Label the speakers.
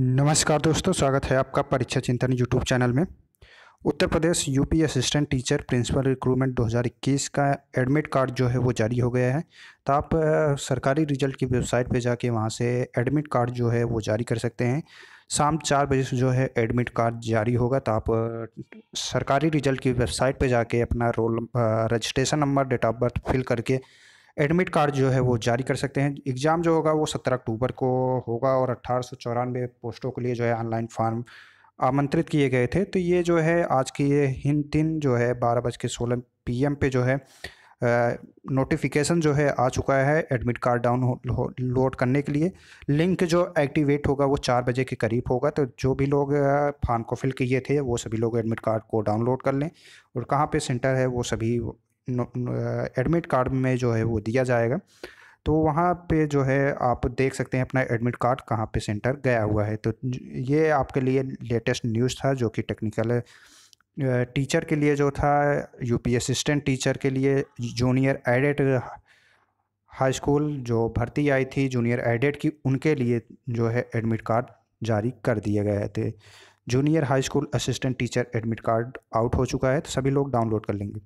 Speaker 1: नमस्कार दोस्तों स्वागत है आपका परीक्षा चिंतन यूट्यूब चैनल में Uttar Pradesh UP assistant teacher principal recruitment 2021 का एडमिट कार्ड जो है वो जारी हो गया है तो आप सरकारी रिजल्ट की वेबसाइट पे जाके वहाँ से एडमिट कार्ड जो है वो जारी कर सकते हैं शाम चार बजे से जो है एडमिट कार्ड जारी होगा तो आप सरकारी रिजल्ट की वेबसाइट पर जाके अपना roll registration number date of birth fill करके एडमिट कार्ड जो है वो जारी कर सकते हैं एग्ज़ाम जो होगा वो सत्रह अक्टूबर को होगा और अट्ठारह पोस्टों के लिए जो है ऑनलाइन फार्म आमंत्रित किए गए थे तो ये जो है आज की ये हिंद दिन जो है बारह बज के सोलह पी पे जो है नोटिफिकेशन जो है आ चुका है एडमिट कार्ड डाउन लोड करने के लिए लिंक जो एक्टिवेट होगा वो चार बजे के करीब होगा तो जो भी लोग फॉर्म को फिल किए थे वो सभी लोग एडमिट कार्ड को डाउनलोड कर लें और कहाँ पे सेंटर है वो सभी एडमिट कार्ड में जो है वो दिया जाएगा तो वहाँ पे जो है आप देख सकते हैं अपना एडमिट कार्ड कहाँ पे सेंटर गया हुआ है तो ये आपके लिए लेटेस्ट न्यूज़ था जो कि टेक्निकल टीचर के लिए जो था यूपी असिस्टेंट टीचर के लिए जूनियर एडेड हाई स्कूल जो भर्ती आई थी जूनियर एडेड की उनके लिए जो है एडमिट कार्ड जारी कर दिए गए थे junior high school assistant teacher admit card out हो चुका है तो सभी लोग डाउनलोड कर लेंगे